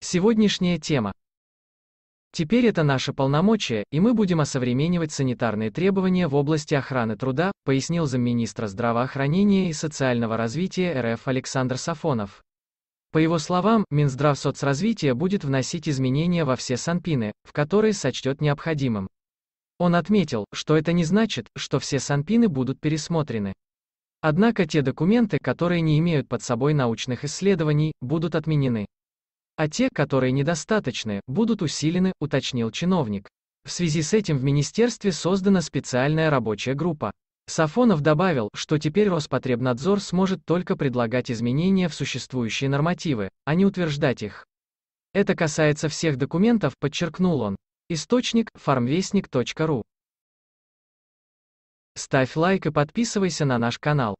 Сегодняшняя тема. Теперь это наше полномочие, и мы будем осовременивать санитарные требования в области охраны труда, пояснил замминистра здравоохранения и социального развития РФ Александр Сафонов. По его словам, Минздрав соцразвития будет вносить изменения во все санпины, в которые сочтет необходимым. Он отметил, что это не значит, что все санпины будут пересмотрены. Однако те документы, которые не имеют под собой научных исследований, будут отменены а те, которые недостаточны, будут усилены, уточнил чиновник. В связи с этим в министерстве создана специальная рабочая группа. Сафонов добавил, что теперь Роспотребнадзор сможет только предлагать изменения в существующие нормативы, а не утверждать их. Это касается всех документов, подчеркнул он. Источник farmvestnik.ru Ставь лайк и подписывайся на наш канал.